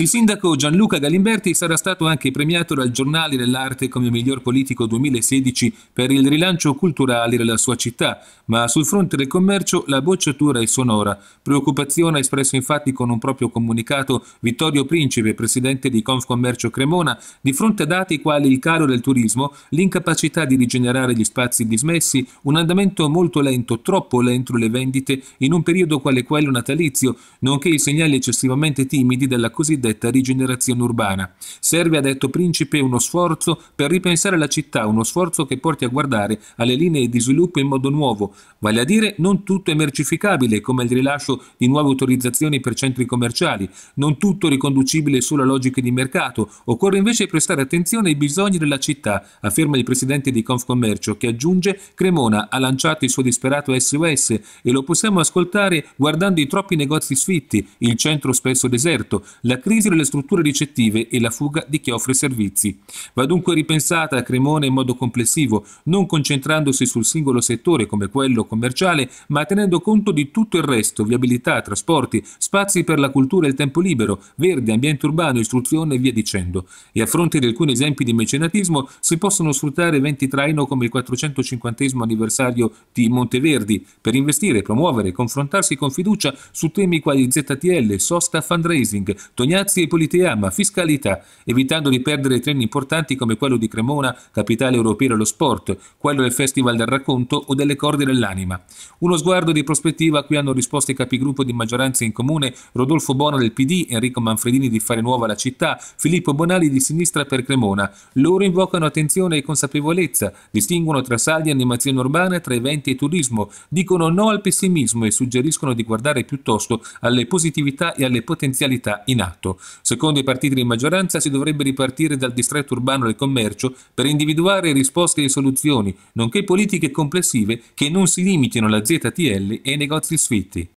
Il sindaco Gianluca Galimberti sarà stato anche premiato dal Giornale dell'Arte come miglior politico 2016 per il rilancio culturale della sua città, ma sul fronte del commercio la bocciatura è sonora. Preoccupazione ha espresso infatti con un proprio comunicato Vittorio Principe, presidente di Confcommercio Cremona, di fronte a dati quali il calo del turismo, l'incapacità di rigenerare gli spazi dismessi, un andamento molto lento, troppo lento le vendite in un periodo quale quello natalizio, nonché i segnali eccessivamente timidi della cosiddetta cosiddetta rigenerazione urbana. Serve, ha detto Principe, uno sforzo per ripensare la città, uno sforzo che porti a guardare alle linee di sviluppo in modo nuovo, vale a dire non tutto è mercificabile, come il rilascio di nuove autorizzazioni per centri commerciali, non tutto riconducibile solo a logiche di mercato, occorre invece prestare attenzione ai bisogni della città, afferma il presidente di Confcommercio, che aggiunge Cremona ha lanciato il suo disperato SOS e lo possiamo ascoltare guardando i troppi negozi sfitti, il centro spesso deserto, la crisi crisi delle strutture ricettive e la fuga di chi offre servizi. Va dunque ripensata a Cremona in modo complessivo, non concentrandosi sul singolo settore come quello commerciale, ma tenendo conto di tutto il resto, viabilità, trasporti, spazi per la cultura e il tempo libero, verde, ambiente urbano, istruzione e via dicendo. E a fronte di alcuni esempi di mecenatismo si possono sfruttare eventi traino come il 450 anniversario di Monteverdi per investire, promuovere, e confrontarsi con fiducia su temi quali ZTL, sosta fundraising, Tognani Ignazzi e Politeama, fiscalità, evitando di perdere treni importanti come quello di Cremona, capitale europea dello sport, quello del Festival del Racconto o delle Corde dell'Anima. Uno sguardo di prospettiva a cui hanno risposto i capigruppo di maggioranza in comune Rodolfo Bono del PD, Enrico Manfredini di Fare Nuova la Città, Filippo Bonali di Sinistra per Cremona. Loro invocano attenzione e consapevolezza, distinguono tra saldi e animazione urbana, tra eventi e turismo, dicono no al pessimismo e suggeriscono di guardare piuttosto alle positività e alle potenzialità in atto distretto. Secondo i partiti di maggioranza si dovrebbe ripartire dal distretto urbano del commercio per individuare risposte e soluzioni, nonché politiche complessive che non si limitino alla ZTL e ai negozi sfitti.